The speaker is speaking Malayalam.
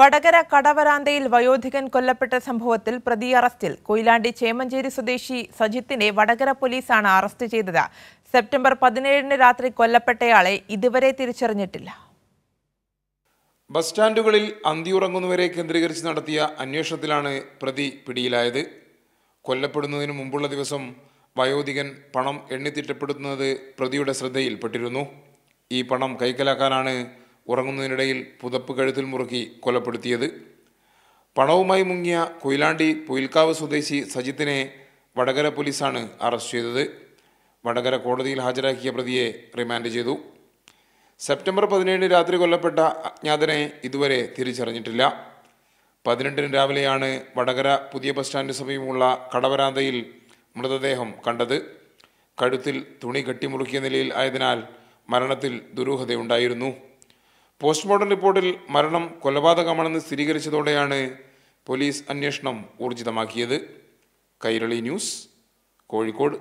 വടകര കടവരാന്തയിൽ വയോധികൻ കൊല്ലപ്പെട്ട സംഭവത്തിൽ പ്രതി അറസ്റ്റിൽ കൊയിലാണ്ടി ചേമഞ്ചേരി സ്വദേശി സജിത്തിനെ വടകര പോലീസാണ് അറസ്റ്റ് ചെയ്തത് സെപ്റ്റംബർ പതിനേഴിന് രാത്രി കൊല്ലപ്പെട്ടയാളെ ഇതുവരെ തിരിച്ചറിഞ്ഞിട്ടില്ല ബസ് സ്റ്റാൻഡുകളിൽ അന്തിയുറങ്ങുന്നവരെ കേന്ദ്രീകരിച്ച് നടത്തിയ അന്വേഷണത്തിലാണ് പ്രതി പിടിയിലായത് കൊല്ലപ്പെടുന്നതിന് മുമ്പുള്ള ദിവസം വയോധികൻ പണം എണ്ണിത്തിട്ടപ്പെടുത്തുന്നത് പ്രതിയുടെ ശ്രദ്ധയിൽപ്പെട്ടിരുന്നു ഈ പണം കൈക്കലാക്കാനാണ് ഉറങ്ങുന്നതിനിടയിൽ പുതപ്പ് കഴുത്തിൽ മുറുക്കി കൊലപ്പെടുത്തിയത് പണവുമായി മുങ്ങിയ കൊയിലാണ്ടി പൊയിൽക്കാവ് സ്വദേശി സജിത്തിനെ വടകര പോലീസാണ് അറസ്റ്റ് ചെയ്തത് വടകര കോടതിയിൽ ഹാജരാക്കിയ പ്രതിയെ റിമാൻഡ് ചെയ്തു സെപ്റ്റംബർ പതിനേഴിന് രാത്രി കൊല്ലപ്പെട്ട അജ്ഞാതനെ ഇതുവരെ തിരിച്ചറിഞ്ഞിട്ടില്ല പതിനെട്ടിന് രാവിലെയാണ് വടകര പുതിയ ബസ് സ്റ്റാൻഡിന് സമീപമുള്ള കടവരാന്തയിൽ മൃതദേഹം കണ്ടത് കഴുത്തിൽ തുണി കെട്ടിമുറുക്കിയ നിലയിൽ ആയതിനാൽ മരണത്തിൽ ദുരൂഹതയുണ്ടായിരുന്നു പോസ്റ്റ്മോർട്ടം റിപ്പോർട്ടിൽ മരണം കൊലപാതകമാണെന്ന് സ്ഥിരീകരിച്ചതോടെയാണ് പോലീസ് അന്വേഷണം ഊർജിതമാക്കിയത് കൈരളി ന്യൂസ് കോഴിക്കോട്